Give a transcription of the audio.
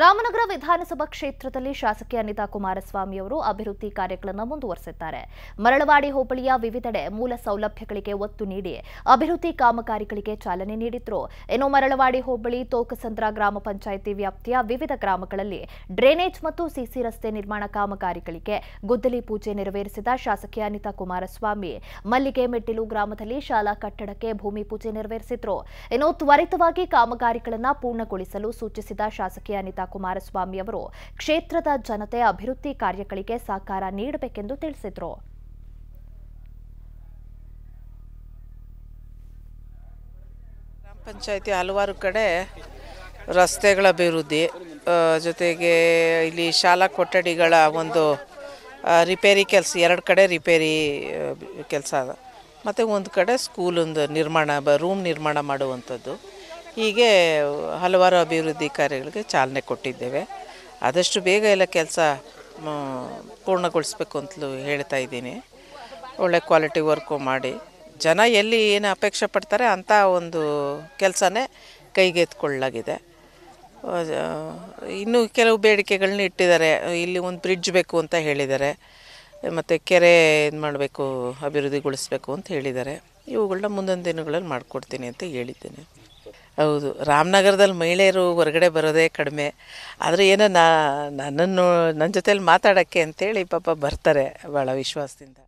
ರಾಮನಗರ ವಿಧಾನಸಭಾ ಕ್ಷೇತ್ರದಲ್ಲಿ ಶಾಸಕಿ ಅನಿತಾ ಕುಮಾರಸ್ವಾಮಿ ಅವರು ಅಭಿವೃದ್ಧಿ ಕಾರ್ಯಗಳನ್ನು ಮುಂದುವರೆಸಿದ್ದಾರೆ ಮರಳವಾಡಿ ಹೋಬಳಿಯ ವಿವಿಧೆಡೆ ಮೂಲ ಸೌಲಭ್ಯಗಳಿಗೆ ಒತ್ತು ನೀಡಿ ಅಭಿವೃದ್ಧಿ ಕಾಮಗಾರಿಗಳಿಗೆ ಚಾಲನೆ ನೀಡಿದ್ರು ಇನ್ನು ಮರಳವಾಡಿ ಹೋಬಳಿ ತೋಕಸಂದ್ರ ಗ್ರಾಮ ಪಂಚಾಯಿತಿ ವ್ಯಾಪ್ತಿಯ ವಿವಿಧ ಗ್ರಾಮಗಳಲ್ಲಿ ಡ್ರೈನೇಜ್ ಮತ್ತು ಸಿಸಿ ರಸ್ತೆ ನಿರ್ಮಾಣ ಕಾಮಗಾರಿಗಳಿಗೆ ಗುದ್ದಲಿ ಪೂಜೆ ನೆರವೇರಿಸಿದ ಶಾಸಕಿ ಅನಿತಾ ಕುಮಾರಸ್ವಾಮಿ ಮಲ್ಲಿಗೆ ಮೆಟ್ಟಿಲು ಗ್ರಾಮದಲ್ಲಿ ಶಾಲಾ ಕಟ್ಟಡಕ್ಕೆ ಭೂಮಿ ಪೂಜೆ ನೆರವೇರಿಸಿದ್ರು ಇನ್ನು ತ್ವರಿತವಾಗಿ ಕಾಮಗಾರಿಗಳನ್ನು ಪೂರ್ಣಗೊಳಿಸಲು ಸೂಚಿಸಿದ ಶಾಸಕಿ ಅನಿತಾ ಕುಮಾರಸ್ವಾಮಿ ಅವರು ಕ್ಷೇತ್ರದ ಜನತೆ ಅಭಿವೃದ್ಧಿ ಕಾರ್ಯಗಳಿಗೆ ಸಹಕಾರ ನೀಡಬೇಕೆಂದು ತಿಳಿಸಿದರು ಪಂಚಾಯತಿ ಹಲವಾರು ಕಡೆ ರಸ್ತೆಗಳ ಅಭಿವೃದ್ಧಿ ಜೊತೆಗೆ ಇಲ್ಲಿ ಶಾಲಾ ಕೊಠಡಿಗಳ ಒಂದು ರಿಪೇರಿ ಕೆಲಸ ಎರಡು ಕಡೆ ರಿಪೇರಿ ಕೆಲಸ ಮತ್ತು ಒಂದು ಕಡೆ ಸ್ಕೂಲೊಂದು ನಿರ್ಮಾಣ ರೂಮ್ ನಿರ್ಮಾಣ ಮಾಡುವಂಥದ್ದು ಹೀಗೆ ಹಲವಾರು ಅಭಿವೃದ್ಧಿ ಕಾರ್ಯಗಳಿಗೆ ಚಾಲನೆ ಕೊಟ್ಟಿದ್ದೇವೆ ಆದಷ್ಟು ಬೇಗ ಎಲ್ಲ ಕೆಲಸ ಪೂರ್ಣಗೊಳಿಸಬೇಕು ಅಂತಲೂ ಹೇಳ್ತಾ ಇದ್ದೀನಿ ಒಳ್ಳೆ ಕ್ವಾಲಿಟಿ ವರ್ಕು ಮಾಡಿ ಜನ ಎಲ್ಲಿ ಏನು ಅಪೇಕ್ಷೆ ಪಡ್ತಾರೆ ಅಂಥ ಒಂದು ಕೆಲಸನೇ ಕೈಗೆತ್ಕೊಳ್ಳಲಾಗಿದೆ ಇನ್ನೂ ಕೆಲವು ಬೇಡಿಕೆಗಳನ್ನ ಇಟ್ಟಿದ್ದಾರೆ ಇಲ್ಲಿ ಒಂದು ಬ್ರಿಡ್ಜ್ ಬೇಕು ಅಂತ ಹೇಳಿದ್ದಾರೆ ಮತ್ತು ಕೆರೆ ಇದು ಮಾಡಬೇಕು ಅಭಿವೃದ್ಧಿಗೊಳಿಸ್ಬೇಕು ಅಂತ ಹೇಳಿದ್ದಾರೆ ಇವುಗಳನ್ನ ಮುಂದಿನ ದಿನಗಳಲ್ಲಿ ಮಾಡಿಕೊಡ್ತೀನಿ ಅಂತ ಹೇಳಿದ್ದೇನೆ ಹೌದು ರಾಮನಗರದಲ್ಲಿ ಮಹಿಳೆಯರು ಹೊರಗಡೆ ಬರೋದೇ ಕಡಿಮೆ ಆದರೆ ಏನೋ ನಾ ನನ್ನನ್ನು ನನ್ನ ಜೊತೇಲಿ ಮಾತಾಡೋಕ್ಕೆ ಅಂತೇಳಿ ಪಾಪ ಬರ್ತಾರೆ ಭಾಳ ವಿಶ್ವಾಸದಿಂದ